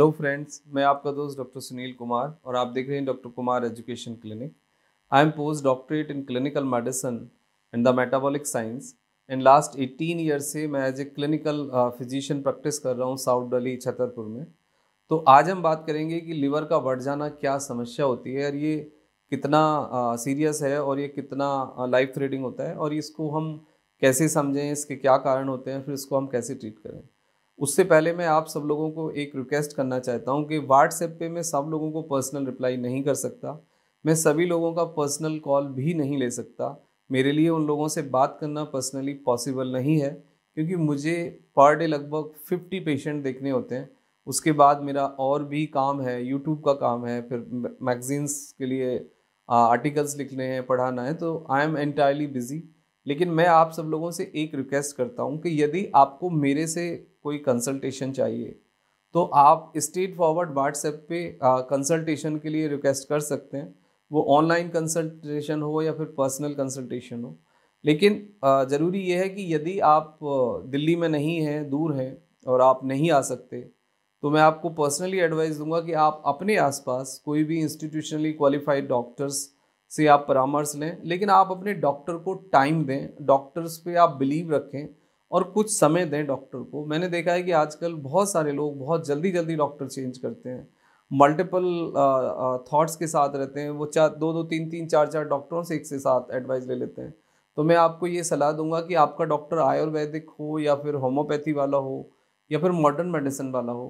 hello friends मैं आपका दोस्त डॉक्टर सुनील कुमार और आप देख रहे हैं doctor Kumar education clinic I am post doctorate in clinical medicine and the metabolic science and last 18 year से मैं as a clinical physician practice कर रहा हूँ साउथ दिल्ली छतरपुर में तो आज हम बात करेंगे कि लीवर का बढ़ जाना क्या समस्या होती है और ये कितना सीरियस uh, है और ये कितना लाइफ uh, थ्रेडिंग होता है और इसको हम कैसे समझें इसके क्या कारण होते हैं फिर इसको हम कैसे ट्रीट करें उससे पहले मैं आप सब लोगों को एक रिक्वेस्ट करना चाहता हूँ कि व्हाट्सएप पे मैं सब लोगों को पर्सनल रिप्लाई नहीं कर सकता मैं सभी लोगों का पर्सनल कॉल भी नहीं ले सकता मेरे लिए उन लोगों से बात करना पर्सनली पॉसिबल नहीं है क्योंकि मुझे पर डे लगभग फिफ्टी पेशेंट देखने होते हैं उसके बाद मेरा और भी काम है यूट्यूब का काम है फिर मैगजीन्स के लिए आर्टिकल्स लिखने हैं पढ़ाना है तो आई एम एंटायरली बिज़ी लेकिन मैं आप सब लोगों से एक रिक्वेस्ट करता हूँ कि यदि आपको मेरे से कोई कंसल्टेशन चाहिए तो आप स्ट्रेट फॉरवर्ड व्हाट्सएप पे कंसल्टेशन के लिए रिक्वेस्ट कर सकते हैं वो ऑनलाइन कंसल्टेशन हो या फिर पर्सनल कंसल्टेशन हो लेकिन ज़रूरी यह है कि यदि आप दिल्ली में नहीं हैं दूर हैं और आप नहीं आ सकते तो मैं आपको पर्सनली एडवाइस दूंगा कि आप अपने आसपास कोई भी इंस्टीट्यूशनली क्वालिफाइड डॉक्टर्स से आप परामर्श लें लेकिन आप अपने डॉक्टर को टाइम दें डॉक्टर्स पे आप बिलीव रखें और कुछ समय दें डॉक्टर को मैंने देखा है कि आजकल बहुत सारे लोग बहुत जल्दी जल्दी डॉक्टर चेंज करते हैं मल्टीपल थाट्स के साथ रहते हैं वो चार दो दो तीन तीन चार चार डॉक्टरों से एक से साथ एडवाइस ले लेते हैं तो मैं आपको ये सलाह दूंगा कि आपका डॉक्टर आयुर्वैदिक हो या फिर होम्योपैथी वाला हो या फिर मॉडर्न मेडिसिन वाला हो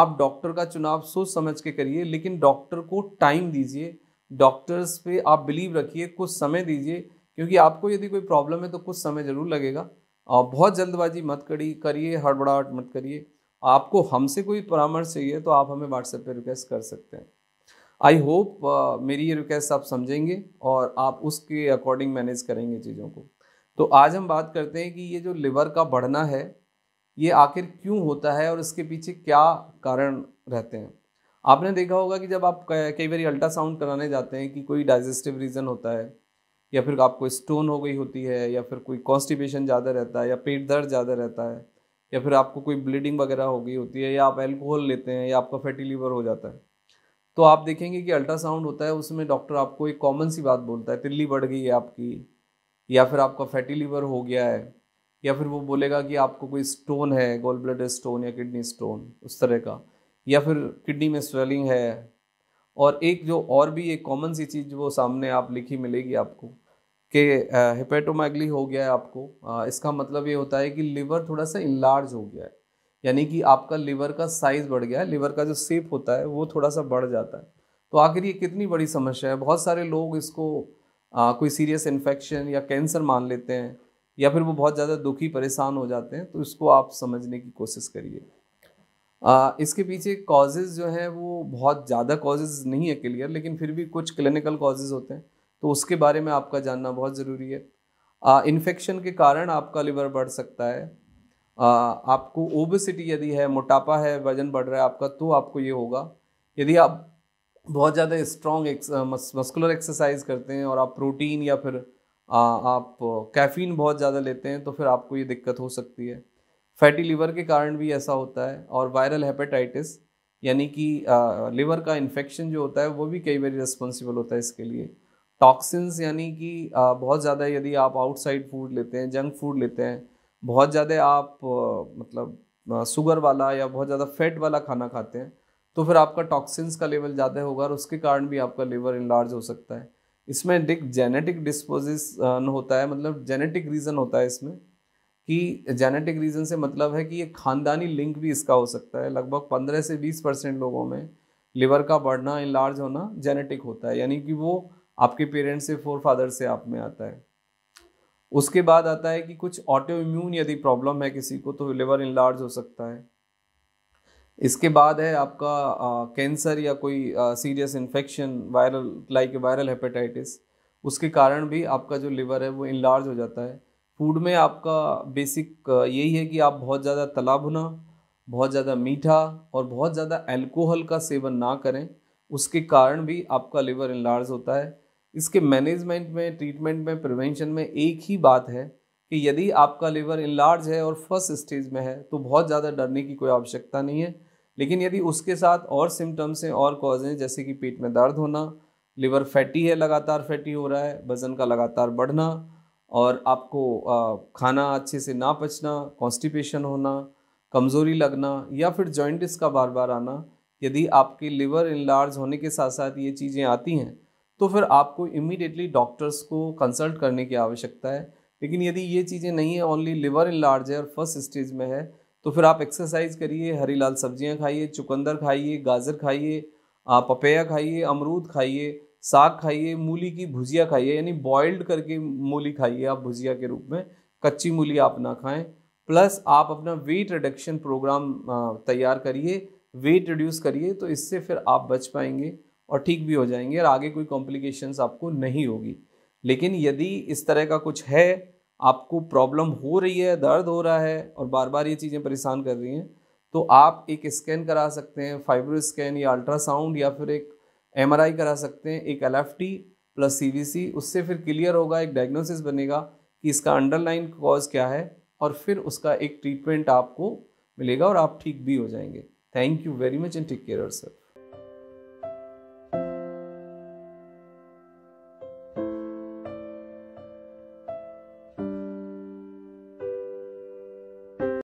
आप डॉक्टर का चुनाव सोच समझ के करिए लेकिन डॉक्टर को टाइम दीजिए डॉक्टर्स पे आप बिलीव रखिए कुछ समय दीजिए क्योंकि आपको यदि कोई प्रॉब्लम है तो कुछ समय ज़रूर लगेगा और बहुत जल्दबाजी मत करी करिए हड़बड़ाहट मत करिए आपको हमसे कोई परामर्श चाहिए तो आप हमें व्हाट्सएप पे रिक्वेस्ट कर सकते हैं आई होप uh, मेरी ये रिक्वेस्ट आप समझेंगे और आप उसके अकॉर्डिंग मैनेज करेंगे चीज़ों को तो आज हम बात करते हैं कि ये जो लिवर का बढ़ना है ये आखिर क्यों होता है और इसके पीछे क्या कारण रहते हैं आपने देखा होगा कि जब आप कई बार अल्ट्रासाउंड कराने जाते हैं कि कोई डाइजेस्टिव रीज़न होता है या फिर आपको स्टोन हो गई होती है या फिर कोई कॉन्स्टिपेशन ज़्यादा रहता है या पेट दर्द ज़्यादा रहता है या फिर आपको कोई ब्लीडिंग वगैरह हो गई होती है या आप एल्कोहल लेते हैं या आपका फैटी लीवर हो जाता है तो आप देखेंगे कि अल्ट्रासाउंड होता है उसमें डॉक्टर आपको एक कॉमन सी बात बोलता है तिल्ली बढ़ गई है आपकी या फिर आपका फैटी लीवर हो गया है या फिर वो बोलेगा कि आपको कोई स्टोन है गोल ब्लड स्टोन या किडनी स्टोन उस तरह का या फिर किडनी में स्वेलिंग है और एक जो और भी एक कॉमन सी चीज़ वो सामने आप लिखी मिलेगी आपको कि हिपेटोमैगली हो गया है आपको आ, इसका मतलब ये होता है कि लिवर थोड़ा सा इलार्ज हो गया है यानी कि आपका लिवर का साइज़ बढ़ गया है लिवर का जो सेप होता है वो थोड़ा सा बढ़ जाता है तो आखिर ये कितनी बड़ी समस्या है बहुत सारे लोग इसको आ, कोई सीरियस इन्फेक्शन या कैंसर मान लेते हैं या फिर वो बहुत ज़्यादा दुखी परेशान हो जाते हैं तो इसको आप समझने की कोशिश करिए आ, इसके पीछे कॉजेज़ जो है वो बहुत ज़्यादा कॉजेज़ नहीं है क्लियर लेकिन फिर भी कुछ क्लिनिकल कॉजेज़ होते हैं तो उसके बारे में आपका जानना बहुत ज़रूरी है इन्फेक्शन के कारण आपका लिवर बढ़ सकता है आ, आपको ओबेसिटी यदि है मोटापा है वजन बढ़ रहा है आपका तो आपको ये होगा यदि आप बहुत ज़्यादा स्ट्रॉन्ग मस्कुलर एक्सरसाइज करते हैं और आप प्रोटीन या फिर आ, आप कैफीन बहुत ज़्यादा लेते हैं तो फिर आपको ये दिक्कत हो सकती है फैटी लीवर के कारण भी ऐसा होता है और वायरल हेपेटाइटिस यानी कि लीवर का इन्फेक्शन जो होता है वो भी कई बार रिस्पॉन्सिबल होता है इसके लिए टॉक्सिन्स यानी कि बहुत ज़्यादा यदि आप आउटसाइड फूड लेते हैं जंक फूड लेते हैं बहुत ज़्यादा आप मतलब शुगर वाला या बहुत ज़्यादा फैट वाला खाना खाते हैं तो फिर आपका टॉक्सिन्स का लेवल ज़्यादा होगा और उसके कारण भी आपका लीवर इनलार्ज हो सकता है इसमें डिक जेनेटिक डिस्पोजिशन होता है मतलब जेनेटिक रीज़न होता है इसमें कि जेनेटिक रीज़न से मतलब है कि ये खानदानी लिंक भी इसका हो सकता है लगभग पंद्रह से बीस परसेंट लोगों में लिवर का बढ़ना लार्ज होना जेनेटिक होता है यानी कि वो आपके पेरेंट्स से फोर फादर से आप में आता है उसके बाद आता है कि कुछ ऑटो इम्यून यदि प्रॉब्लम है किसी को तो लिवर इनलार्ज हो सकता है इसके बाद है आपका कैंसर या कोई serious infection viral like viral hepatitis उसके कारण भी आपका जो लिवर है वो इनलार्ज हो जाता है फूड में आपका बेसिक यही है कि आप बहुत ज़्यादा तला भुना बहुत ज़्यादा मीठा और बहुत ज़्यादा अल्कोहल का सेवन ना करें उसके कारण भी आपका लिवर इनलार्ज होता है इसके मैनेजमेंट में ट्रीटमेंट में प्रिवेंशन में एक ही बात है कि यदि आपका लिवर इनलार्ज है और फर्स्ट स्टेज में है तो बहुत ज़्यादा डरने की कोई आवश्यकता नहीं है लेकिन यदि उसके साथ और सिम्टम्स हैं और कॉज हैं जैसे कि पेट में दर्द होना लिवर फैटी है लगातार फैटी हो रहा है वज़न का लगातार बढ़ना और आपको खाना अच्छे से ना पचना कॉन्स्टिपेशन होना कमज़ोरी लगना या फिर जॉइंटिस का बार बार आना यदि आपके लिवर इनलार्ज होने के साथ साथ ये चीज़ें आती हैं तो फिर आपको इमीडिएटली डॉक्टर्स को कंसल्ट करने की आवश्यकता है लेकिन यदि ये चीज़ें नहीं है ओनली लिवर इनलार्ज है और फर्स्ट स्टेज में है तो फिर आप एक्सरसाइज करिए हरी लाल सब्जियाँ खाइए चुकंदर खाइए गाजर खाइए पपैया खाइए अमरूद खाइए साग खाइए मूली की भुजिया खाइए यानी बॉइल्ड करके मूली खाइए आप भुजिया के रूप में कच्ची मूली आप ना खाएं प्लस आप अपना वेट रिडक्शन प्रोग्राम तैयार करिए वेट रिड्यूस करिए तो इससे फिर आप बच पाएंगे और ठीक भी हो जाएंगे और आगे कोई कॉम्प्लिकेशंस आपको नहीं होगी लेकिन यदि इस तरह का कुछ है आपको प्रॉब्लम हो रही है दर्द हो रहा है और बार बार ये चीज़ें परेशान कर रही हैं तो आप एक स्कैन करा सकते हैं फाइबर स्कैन या अल्ट्रासाउंड या फिर एक एम करा सकते हैं एक एल प्लस सी उससे फिर क्लियर होगा एक डायग्नोसिस बनेगा कि इसका अंडरलाइन कॉज क्या है और फिर उसका एक ट्रीटमेंट आपको मिलेगा और आप ठीक भी हो जाएंगे thank you very much and take care sir